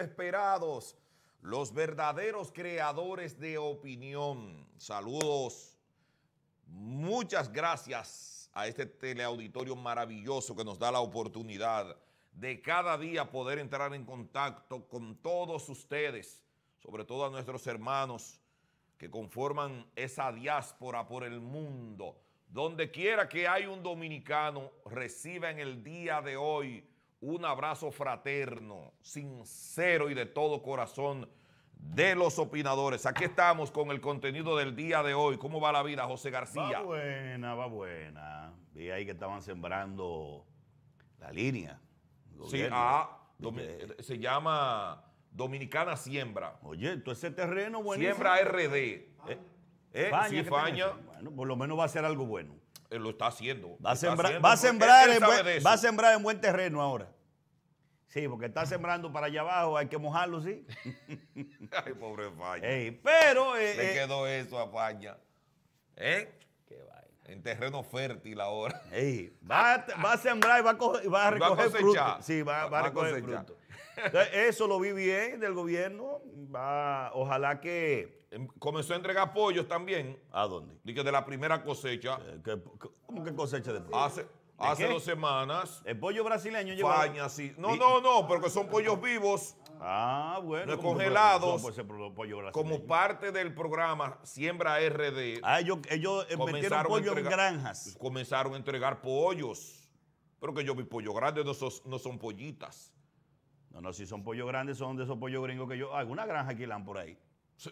esperados los verdaderos creadores de opinión. Saludos. Muchas gracias a este teleauditorio maravilloso que nos da la oportunidad de cada día poder entrar en contacto con todos ustedes, sobre todo a nuestros hermanos que conforman esa diáspora por el mundo. Donde quiera que hay un dominicano, reciba en el día de hoy un abrazo fraterno, sincero y de todo corazón de los opinadores. Aquí estamos con el contenido del día de hoy. ¿Cómo va la vida, José García? Va buena, va buena. Vi ahí que estaban sembrando la línea. Sí, ah, eh, se llama Dominicana Siembra. Oye, todo ese terreno buenísimo. Siembra RD. Ah. ¿Eh? eh sí, Bueno, por lo menos va a ser algo bueno. Eh, lo está haciendo. Va a, sembrar, en buen, va a sembrar en buen terreno ahora. Sí, porque está sembrando para allá abajo, hay que mojarlo, sí. Ay, pobre Falla. pero. Eh, eh, quedó eso a ¿Eh? En terreno fértil ahora. va, a, sembrar y va a, recoger Sí, va, a recoger fruto. eso lo vi bien del gobierno. ojalá que Em, comenzó a entregar pollos también. ¿A dónde? Dije, de la primera cosecha. cómo que cosecha de pollo? Hace, dos semanas. ¿El pollo brasileño lleva? Faña, No, no, no, porque son pollos vivos. Ah, bueno. congelados. como parte del programa Siembra RD. Ah, ellos, ellos metieron pollo en granjas. Comenzaron a entregar pollos. Pero que yo vi pollo grandes no, son pollitas. No, no, si son pollos grandes, son de esos pollos gringos que yo. Alguna granja aquí la por ahí.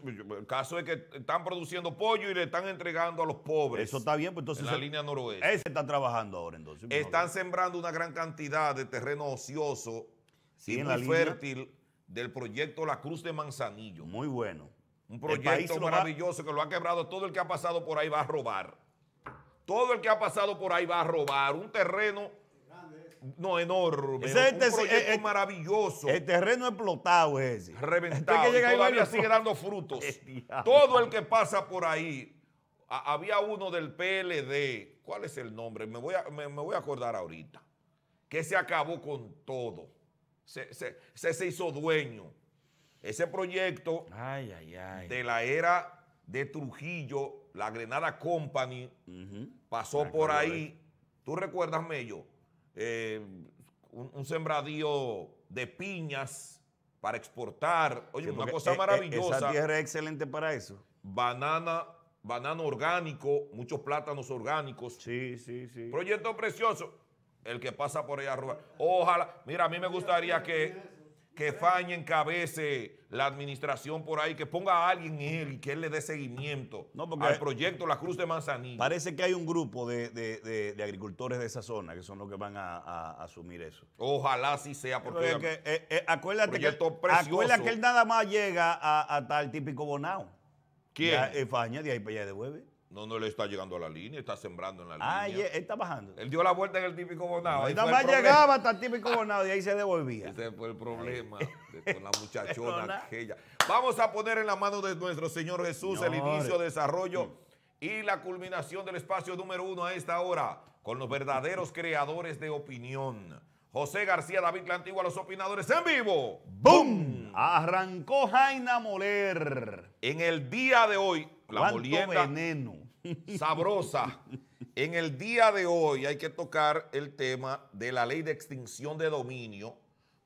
Pues, el caso es que están produciendo pollo y le están entregando a los pobres. Eso está bien, pues entonces. En la línea noroeste. Ese está trabajando ahora, entonces. Pues, están sembrando una gran cantidad de terreno ocioso y fértil del proyecto La Cruz de Manzanillo. Muy bueno. Un proyecto maravilloso que lo ha quebrado. Todo el que ha pasado por ahí va a robar. Todo el que ha pasado por ahí va a robar. Un terreno no, enorme. es eh, eh, maravilloso. El terreno explotado es ese. Reventado. que llega y sigue dando frutos. Todo el que pasa por ahí. había uno del PLD. ¿Cuál es el nombre? Me voy a, me, voy a acordar ahorita. Que se acabó con todo. Se, se, hizo dueño. Ese proyecto de la era de Trujillo, la Grenada Company, pasó por ahí. ¿Tú recuerdas, Mello? eh, un, sembradío de piñas para exportar. Oye, una cosa e, e, maravillosa. Esa tierra es excelente para eso. Banana, banano orgánico, muchos plátanos orgánicos. Sí, sí, sí. Proyecto precioso. El que pasa por allá, Ojalá. Mira, a mí me gustaría que que Faña encabece la administración por ahí, que ponga a alguien en él y que él le dé seguimiento no, al proyecto La Cruz de Manzanilla. Parece que hay un grupo de, agricultores de esa zona que son los que van a, asumir eso. Ojalá sí sea, porque eh, eh, acuérdate, que, él nada más llega a, tal típico Bonao. ¿Quién? Eh, faña, de ahí para allá de Hueve. No, no le está llegando a la línea, está sembrando en la ah, línea. Ah, está bajando. Él dio la vuelta en el típico bonado. Nada más llegaba hasta el típico bonado y ahí se devolvía. Ese fue el problema con la muchachona aquella. Vamos a poner en la mano de nuestro Señor Jesús el inicio, de desarrollo y la culminación del espacio número uno a esta hora con los verdaderos creadores de opinión. José García, David La Antigua, los opinadores en vivo. ¡Bum! Arrancó Jaina Moler. En el día de hoy, la molienda sabrosa. En el día de hoy hay que tocar el tema de la ley de extinción de dominio,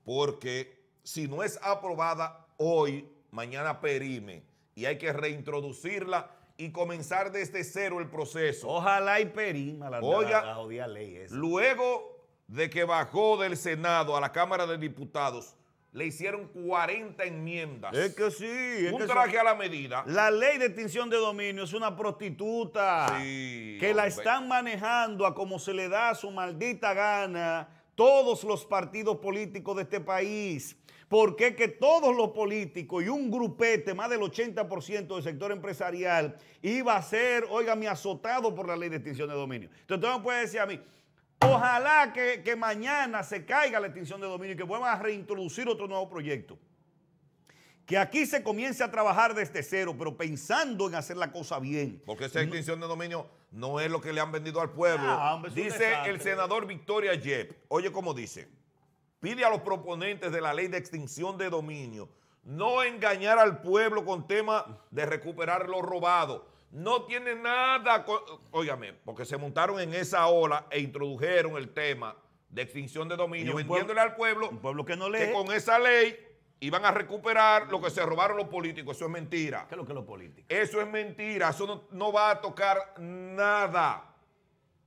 porque si no es aprobada hoy, mañana perime y hay que reintroducirla y comenzar desde cero el proceso. Ojalá y perima la, ley Luego de que bajó del Senado a la Cámara de Diputados, le hicieron 40 enmiendas. Es que sí. un que traje a la medida. La ley de extinción de dominio es una prostituta que la están manejando a como se le da su maldita gana todos los partidos políticos de este país. Porque que todos los políticos y un grupete, más del 80% del sector empresarial, iba a ser, oiga, mi azotado por la ley de extinción de dominio. Entonces, tú me puede decir a mí, Ojalá que, mañana se caiga la extinción de dominio y que vuelvan a reintroducir otro nuevo proyecto. Que aquí se comience a trabajar desde cero, pero pensando en hacer la cosa bien. Porque esa extinción de dominio no es lo que le han vendido al pueblo. Ah, dice el senador Victoria Yep. Oye, cómo dice, pide a los proponentes de la ley de extinción de dominio no engañar al pueblo con tema de recuperar lo robado no tiene nada, óigame, porque se montaron en esa ola e introdujeron el tema de extinción de dominio, vendiéndole al pueblo, que, no con esa ley iban a recuperar lo que se robaron los políticos. Eso es mentira. ¿Qué es lo que los políticos? Eso es mentira. Eso no, va a tocar nada.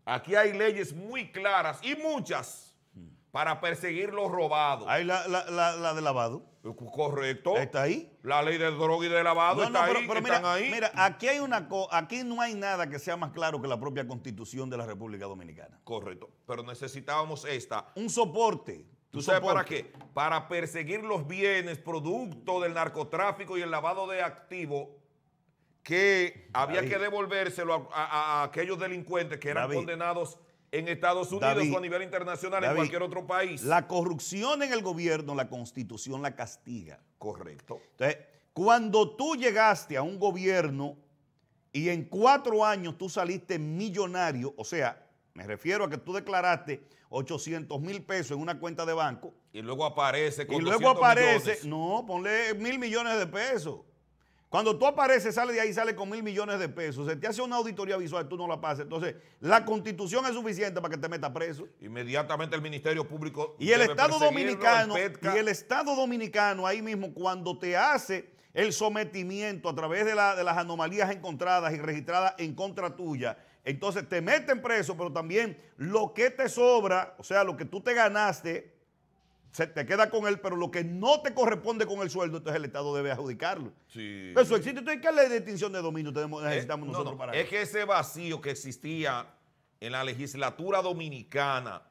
Aquí hay leyes muy claras y muchas mm. para perseguir los robados. Hay la, la, la de lavado. Correcto. Está ahí. La ley de droga y de lavado está pero, ahí. Mira, aquí hay una aquí no hay nada que sea más claro que la propia Constitución de la República Dominicana. Correcto. Pero necesitábamos esta. Un soporte. ¿Tú sabes para qué? Para perseguir los bienes producto del narcotráfico y el lavado de activos que había que devolvérselo a, aquellos delincuentes que eran condenados en Estados Unidos o a nivel internacional, en cualquier otro país. La corrupción en el gobierno, la constitución la castiga. Correcto. Entonces, cuando tú llegaste a un gobierno y en cuatro años tú saliste millonario, o sea, me refiero a que tú declaraste 800 mil pesos en una cuenta de banco. Y luego aparece con Y luego aparece, no, ponle mil millones de pesos. Cuando tú apareces, sale de ahí, sale con mil millones de pesos, se te hace una auditoría visual, tú no la pasas. Entonces, la constitución es suficiente para que te metas preso. Inmediatamente el Ministerio Público. Y el Estado Dominicano, y el Estado Dominicano ahí mismo, cuando te hace el sometimiento a través de las anomalías encontradas y registradas en contra tuya, entonces te meten preso, pero también lo que te sobra, o sea, lo que tú te ganaste se te queda con él, pero lo que no te corresponde con el sueldo, entonces el Estado debe adjudicarlo. Sí. Eso existe. Entonces, ¿qué ley de de dominio necesitamos eh, nosotros Es que ese vacío que existía en la legislatura dominicana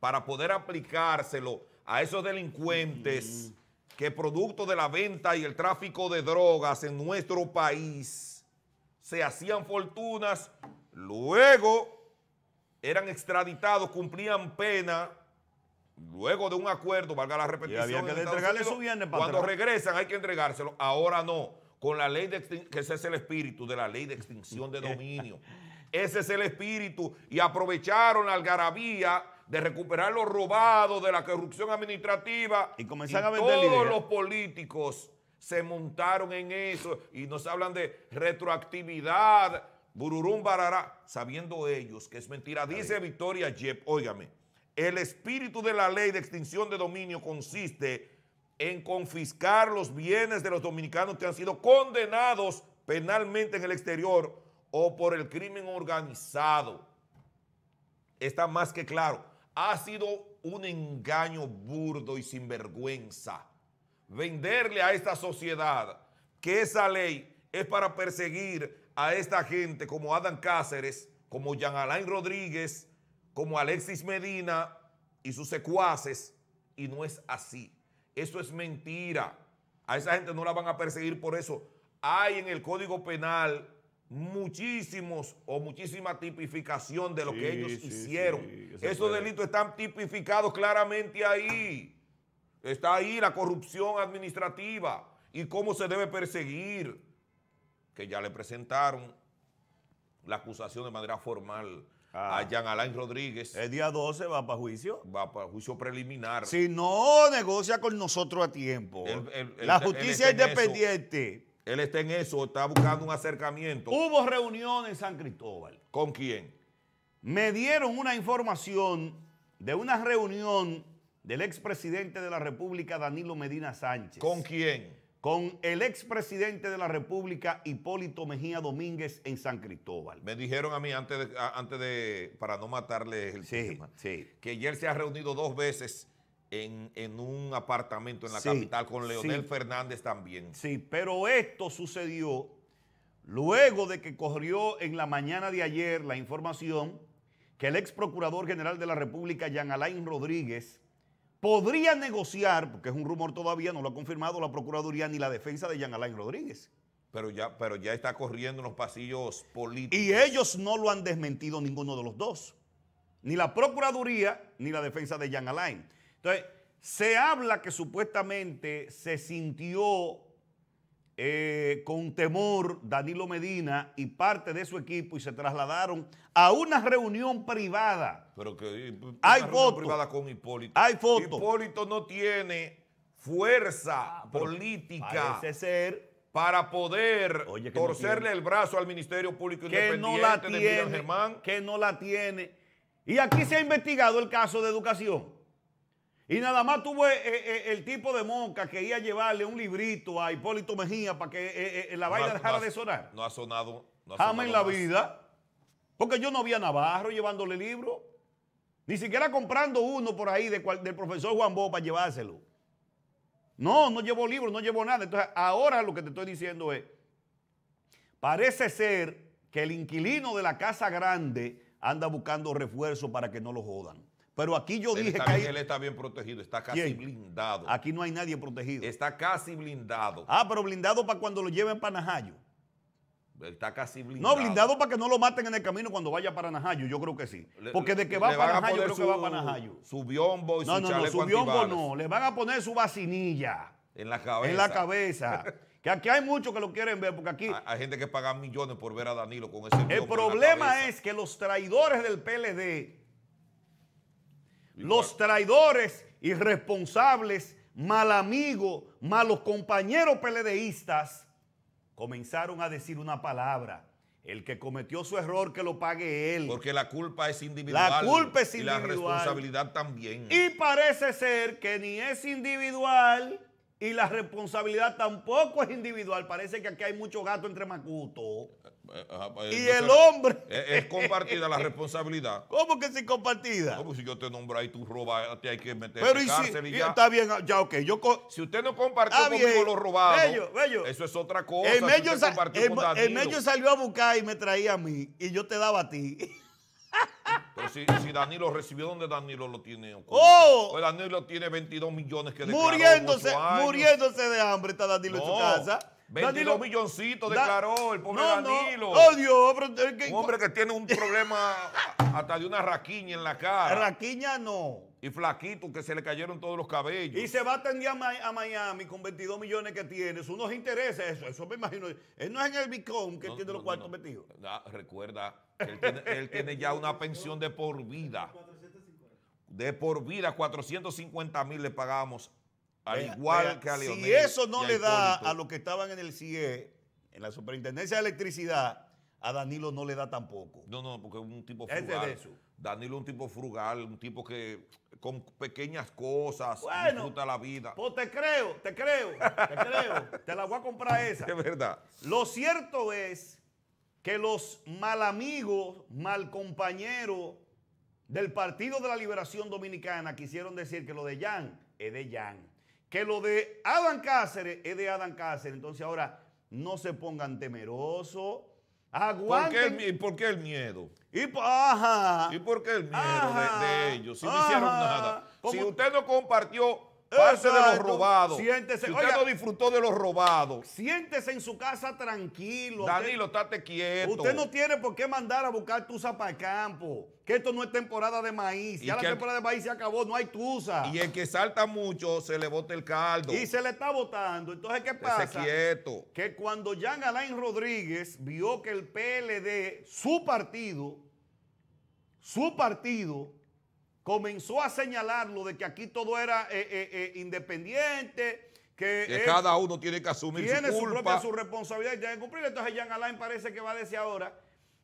para poder aplicárselo a esos delincuentes que producto de la venta y el tráfico de drogas en nuestro país se hacían fortunas, luego eran extraditados, cumplían pena luego de un acuerdo, valga la repetición. Cuando regresan hay que entregárselo. Ahora no. Con la ley de que ese es el espíritu de la ley de extinción de dominio. ese es el espíritu. Y aprovecharon la algarabía de recuperar los robados de la corrupción administrativa. Y comenzaron a vender Todos los políticos se montaron en eso y nos hablan de retroactividad, bururum barará, sabiendo ellos que es mentira. Dice Victoria Jeff, óigame, el espíritu de la ley de extinción de dominio consiste en confiscar los bienes de los dominicanos que han sido condenados penalmente en el exterior o por el crimen organizado. Está más que claro. Ha sido un engaño burdo y sinvergüenza venderle a esta sociedad que esa ley es para perseguir a esta gente como Adam Cáceres, como Jean Alain Rodríguez, como Alexis Medina y sus secuaces, y no es así. Eso es mentira. A esa gente no la van a perseguir por eso. Hay en el Código Penal muchísimos o muchísima tipificación de lo que ellos hicieron. Esos delitos están tipificados claramente ahí. Está ahí la corrupción administrativa y cómo se debe perseguir. Que ya le presentaron la acusación de manera formal Ah. a Jean Alain Rodríguez. El día 12 va para juicio. Va para juicio preliminar. Si no negocia con nosotros a tiempo. la justicia independiente. Él está en eso, está buscando un acercamiento. Hubo reunión en San Cristóbal. ¿Con quién? Me dieron una información de una reunión del expresidente de la República, Danilo Medina Sánchez. ¿Con quién? con el expresidente de la República, Hipólito Mejía Domínguez, en San Cristóbal. Me dijeron a mí antes de, para no matarle el tema, que ayer se ha reunido dos veces en, un apartamento en la capital con Leonel Fernández también. Sí, pero esto sucedió luego de que corrió en la mañana de ayer la información que el ex procurador general de la República, Jean Alain Rodríguez, podría negociar, porque es un rumor todavía, no lo ha confirmado la Procuraduría ni la defensa de Jean Alain Rodríguez. Pero ya, pero ya está corriendo en los pasillos políticos. Y ellos no lo han desmentido ninguno de los dos. Ni la Procuraduría ni la defensa de Jean Alain. Entonces, se habla que supuestamente se sintió eh, con temor Danilo Medina y parte de su equipo y se trasladaron a una reunión privada. Pero que hay fotos con Hipólito. Hay fotos. Hipólito no tiene fuerza ah, política. para poder torcerle el brazo al Ministerio Público Independiente que no la tiene, Germán. Que no la tiene. Y aquí se ha investigado el caso de educación. Y nada más tuvo eh, eh, el, tipo de monca que iba a llevarle un librito a Hipólito Mejía para que eh, la vaina dejara de sonar. No ha sonado. No en la vida. Porque yo no vi a Navarro llevándole libro. Ni siquiera comprando uno por ahí del profesor Juan Bo para llevárselo. No, no llevó libro, no llevó nada. Entonces, ahora lo que te estoy diciendo es, parece ser que el inquilino de la casa grande anda buscando refuerzo para que no lo jodan. Pero aquí yo dije que. Él está bien protegido, está casi blindado. Aquí no hay nadie protegido. Está casi blindado. Ah, pero blindado para cuando lo lleven para Najayo. está casi blindado. No, blindado para que no lo maten en el camino cuando vaya para Najayo, yo creo que sí. Porque de que va para Najayo, yo creo que va para Najayo. Su biombo y no, su no, no, su biombo no. Le van a poner su vacinilla. En la cabeza. En la cabeza. que aquí hay muchos que lo quieren ver, porque aquí. Hay, gente que paga millones por ver a Danilo con ese. El problema es que los traidores del PLD los traidores, irresponsables, mal amigos, malos compañeros peledeístas, comenzaron a decir una palabra. El que cometió su error, que lo pague él. Porque la culpa es individual. La culpa es individual. Y la responsabilidad también. Y parece ser que ni es individual y la responsabilidad tampoco es individual. Parece que aquí hay mucho gato entre macuto. Eh, eh, ah, pues, y el hombre. Eh, es, compartida la responsabilidad. ¿Cómo que si compartida? como si yo te nombro y tú robas, te hay que meter Pero en y ya. Está bien, ah, ya, ok. si usted no compartió conmigo lo robado, eso es otra cosa. en el medio salió a buscar y me traía a mí y yo te daba a ti. si, si, Danilo recibió, ¿dónde Danilo lo tiene? ¡Oh! Pues Danilo tiene 22 millones que Muriéndose, muriéndose de hambre está Danilo en su casa. 22 milloncitos declaró el pobre Danilo. No. Oh, Dios, eh, un hombre que tiene un problema hasta de una raquiña en la cara. Raquiña no. Y flaquito, que se le cayeron todos los cabellos. Y se va a atender a, Miami con 22 millones que tiene. Eso unos interesa, eso, eso me imagino. Él no es en el Bicom que tiene los cuartos metidos. Ah, recuerda, él tiene, ya una pensión de por vida. De por vida, 450 mil le pagamos, al igual que a Leonel. Si eso no le da a los que estaban en el CIE, en la Superintendencia de Electricidad, a Danilo no le da tampoco. No, no, porque es un tipo fugaz Danilo es un tipo frugal, un tipo que con pequeñas cosas disfruta la vida. Pues te creo, te creo, te creo. te la voy a comprar esa. Es verdad. Lo cierto es que los mal amigos, mal compañeros del Partido de la Liberación Dominicana quisieron decir que lo de Yan es de Yan. Que lo de Adam Cáceres es de Adam Cáceres. Entonces ahora no se pongan temerosos Aguanten. ¿Por qué el, por qué el miedo? ¿Y, por qué el miedo de, ellos? Si no hicieron nada. Si usted no compartió Parte de los robados. Siéntese. no disfrutó de los robados. Siéntese en su casa tranquilo. Danilo, estate quieto. Usted no tiene por qué mandar a buscar tusa para el campo. Que esto no es temporada de maíz. ya la temporada de maíz se acabó, no hay tusa. Y el que salta mucho se le bota el caldo. Y se le está votando. Entonces, ¿qué pasa? quieto. Que cuando Jean Alain Rodríguez vio que el PLD, su partido, su partido, comenzó a señalarlo de que aquí todo era eh, eh, eh, independiente. Que, cada uno tiene que asumir su, culpa. su propia su responsabilidad y tiene que cumplir. Entonces Jean Alain parece que va a decir ahora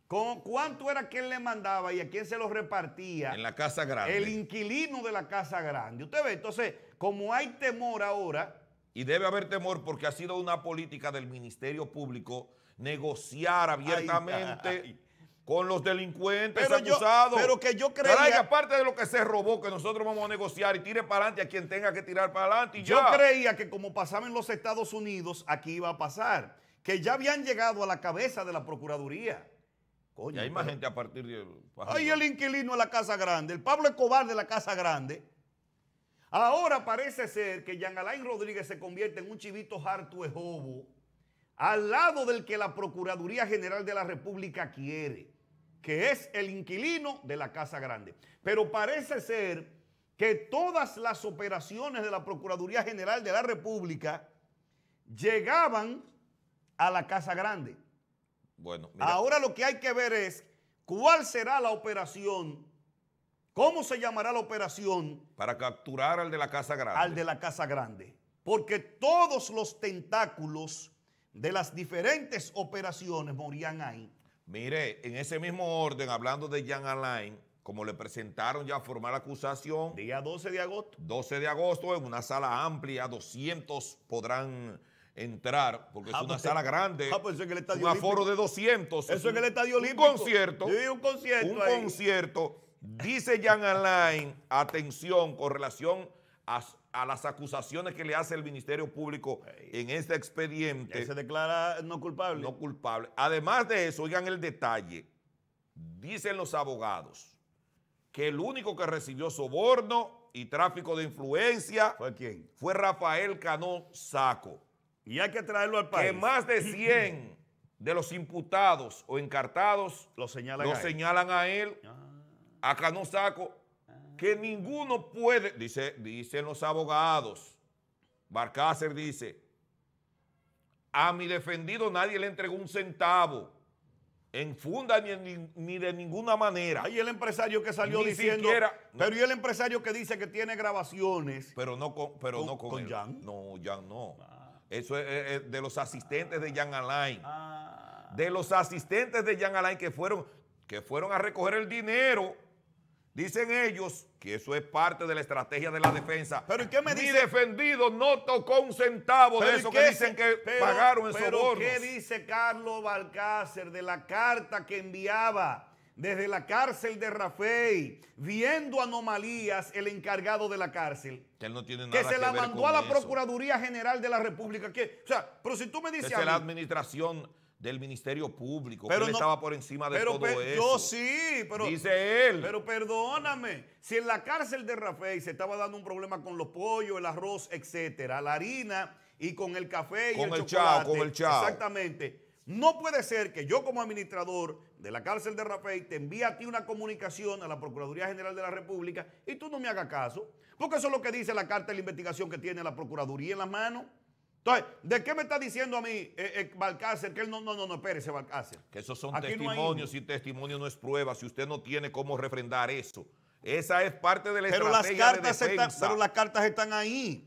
con cuánto era quien le mandaba y a quién se lo repartía. En la casa grande. El inquilino de la casa grande. Usted ve, entonces, como hay temor ahora. Y debe haber temor porque ha sido una política del Ministerio Público negociar abiertamente con los delincuentes pero acusados. pero que yo creía aparte de lo que se robó, que nosotros vamos a negociar y tire para adelante a quien tenga que tirar para adelante. Y yo creía que como pasaba en los Estados Unidos, aquí iba a pasar. Que ya habían llegado a la cabeza de la Procuraduría. Coño, y hay más gente a partir de... Hay el inquilino de la Casa Grande, el Pablo Escobar de la Casa Grande. Ahora parece ser que Jean Alain Rodríguez se convierte en un chivito harto al lado del que la Procuraduría General de la República quiere que es el inquilino de la Casa Grande. Pero parece ser que todas las operaciones de la Procuraduría General de la República llegaban a la Casa Grande. Bueno, ahora lo que hay que ver es cuál será la operación, cómo se llamará la operación. Para capturar al de la Casa Grande. Al de la Casa Grande. Porque todos los tentáculos de las diferentes operaciones morían ahí. Mire, en ese mismo orden, hablando de Jan Alain, como le presentaron ya formal acusación. Día 12 de agosto. 12 de agosto, en una sala amplia, 200 podrán entrar, porque es ah, una pues, sala grande, ah, pues es el estadio un aforo de 200. Eso es el Estadio un Concierto, sí, un concierto. un concierto. Dice Jan Alain, atención, con relación a, a las acusaciones que le hace el Ministerio Público en este expediente. se declara no culpable. No culpable. Además de eso, oigan el detalle. Dicen los abogados que el único que recibió soborno y tráfico de influencia fue quién? Fue Rafael Cano Saco. Y hay que traerlo al país. Que más de 100 de los imputados o encartados lo señalan, a, él. a él. Ah. Saco que ninguno puede, dice, dicen los abogados, Barcácer dice, a mi defendido nadie le entregó un centavo en funda ni, de ninguna manera. Y el empresario que salió diciendo. pero y el empresario que dice que tiene grabaciones. Pero no con, pero no con, No, Jan no. Ah. Eso es, de los asistentes de Jan Alain. Ah. De los asistentes de Jan Alain que fueron, que fueron a recoger el dinero Dicen ellos que eso es parte de la estrategia de la defensa. Pero qué me Mi defendido no tocó un centavo de eso que dicen que pagaron en pero ¿Qué dice Carlos Balcácer de la carta que enviaba desde la cárcel de Rafael, viendo anomalías el encargado de la cárcel? Que él no tiene nada que se que la mandó a la Procuraduría General de la República. Que, o sea, pero si tú me dices. Es la administración del Ministerio Público, que estaba por encima de todo pero, Yo sí, pero. Dice él. Pero perdóname, si en la cárcel de Rafael se estaba dando un problema con los pollos, el arroz, etcétera, la harina y con el café y con el, Chao, con el chao. Exactamente. No puede ser que yo como administrador de la cárcel de Rafael te envíe a ti una comunicación a la Procuraduría General de la República y tú no me hagas caso, porque eso es lo que dice la carta de investigación que tiene la Procuraduría en las manos. Entonces, ¿de qué me está diciendo a mí eh, eh Que él no, no, no, no, espérese, Balcácer. Que esos son testimonios, y testimonio no es prueba, si usted no tiene cómo refrendar eso. Esa es parte de la pero las cartas de pero las cartas están ahí.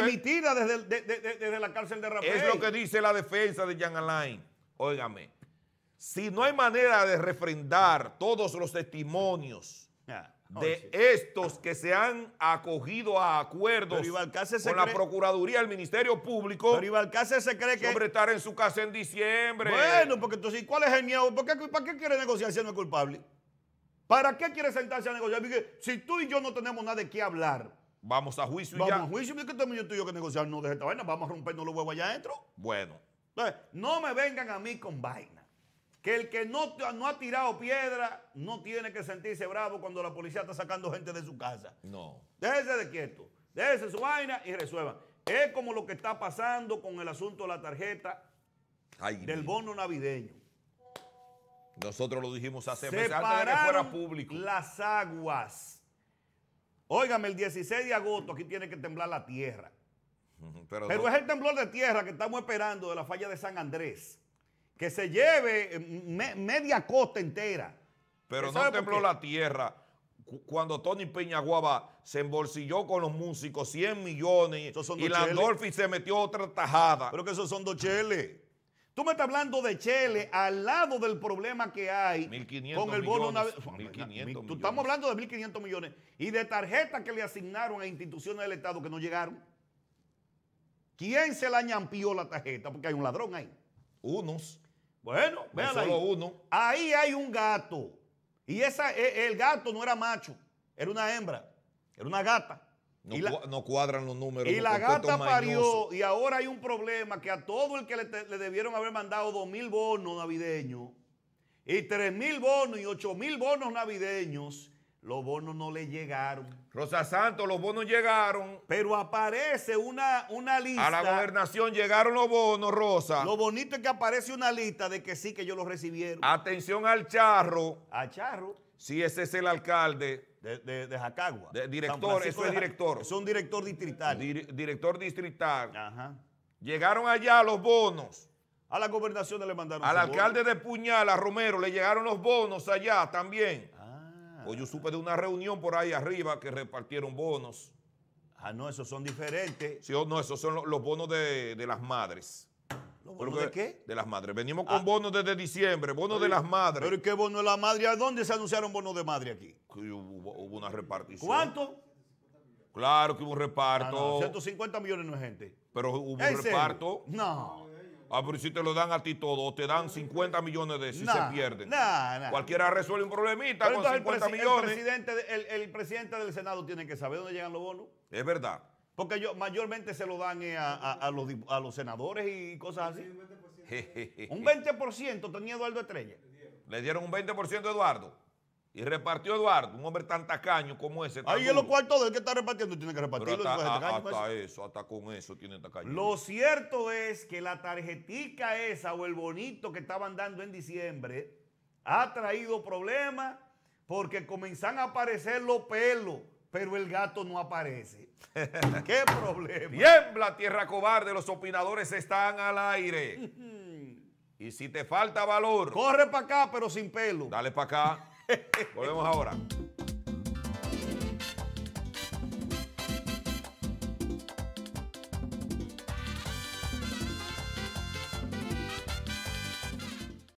Emitidas desde, la cárcel de Rafael. Es lo que dice la defensa de Jan Alain. Óigame, si no hay manera de refrendar todos los testimonios de estos que se han acogido a acuerdos con la Procuraduría, el Ministerio Público. Pero Ibalcácer se cree que... Sobre estar en su casa en diciembre. Bueno, porque entonces, ¿cuál es el miedo? ¿Por ¿Para qué quiere negociar siendo no culpable? ¿Para qué quiere sentarse a negociar? si tú y yo no tenemos nada de qué hablar. Vamos a juicio vamos ya. Vamos a juicio, porque tú y yo que negociar, no de esta vaina, vamos a rompernos los huevos allá adentro. Bueno. Entonces, no me vengan a mí con vaina que el que no, ha tirado piedra no tiene que sentirse bravo cuando la policía está sacando gente de su casa. No. Déjese de quieto, déjese su vaina y resuelvan. Es como lo que está pasando con el asunto de la tarjeta del bono navideño. Nosotros lo dijimos hace meses de fuera público. Las aguas. Óigame, el 16 de agosto aquí tiene que temblar la tierra. Pero, es el temblor de tierra que estamos esperando de la falla de San Andrés que se lleve eh, media costa entera. Pero no tembló la tierra cuando Tony Peña Peñaguaba se embolsilló con los músicos 100 millones y Landolfi se metió otra tajada. Pero que esos son dos cheles. Tú me estás hablando de Chele al lado del problema que hay con el bono millones, Tú estamos hablando de 1.500 millones y de tarjetas que le asignaron a instituciones del Estado que no llegaron. ¿Quién se la ñampió la tarjeta? Porque hay un ladrón ahí. Unos. Bueno, vean Solo ahí. uno. Ahí hay un gato. Y esa, e, el gato no era macho, era una hembra, era una gata. No, cuadran los números. Y la gata parió y ahora hay un problema que a todo el que le, le debieron haber mandado dos mil bonos navideños y tres mil bonos y ocho mil bonos navideños los bonos no le llegaron. Rosa Santos, los bonos llegaron. Pero aparece una, una lista. A la gobernación llegaron los bonos, Rosa. Lo bonito es que aparece una lista de que sí, que ellos los recibieron. Atención al charro. A charro. Sí, ese es el alcalde. De, Jacagua. director, eso es director. Es un director distrital. director distrital. Ajá. Llegaron allá los bonos. A la gobernación le mandaron. Al alcalde de Puñal, a Romero, le llegaron los bonos allá también yo supe de una reunión por ahí arriba que repartieron bonos. Ah, no, esos son diferentes. Sí, no, esos son los, bonos de, las madres. ¿Los bonos de qué? De las madres. Venimos ah. con bonos desde diciembre, bonos de las madres. ¿Pero qué bono de la madre? ¿A dónde se anunciaron bonos de madre aquí? Hubo, una repartición. ¿Cuánto? Claro que hubo un reparto. 150 ah, millones no es gente. Pero hubo un reparto. No. Ah, pero si te lo dan a ti todo, te dan 50 millones de si se pierden. Cualquiera resuelve un problemita 50 el millones. El presidente, el, presidente, del Senado tiene que saber dónde llegan los bonos. Es verdad. Porque yo, mayormente se lo dan eh, a, los, a los, senadores y cosas así. un 20%, un 20 tenía Eduardo Estrella. Le dieron un 20% a Eduardo. Y repartió Eduardo, un hombre tan tacaño como ese. Ahí en los cuartos del que está repartiendo tiene que repartirlo. Pero pues. hasta, eso. hasta con eso tiene tacaño. Lo cierto es que la tarjetica esa o el bonito que estaban dando en diciembre ha traído problemas porque comenzan a aparecer los pelos, pero el gato no aparece. ¡Qué problema! la tierra cobarde, los opinadores están al aire. y si te falta valor... Corre para acá, pero sin pelo. Dale para acá. Volvemos ahora.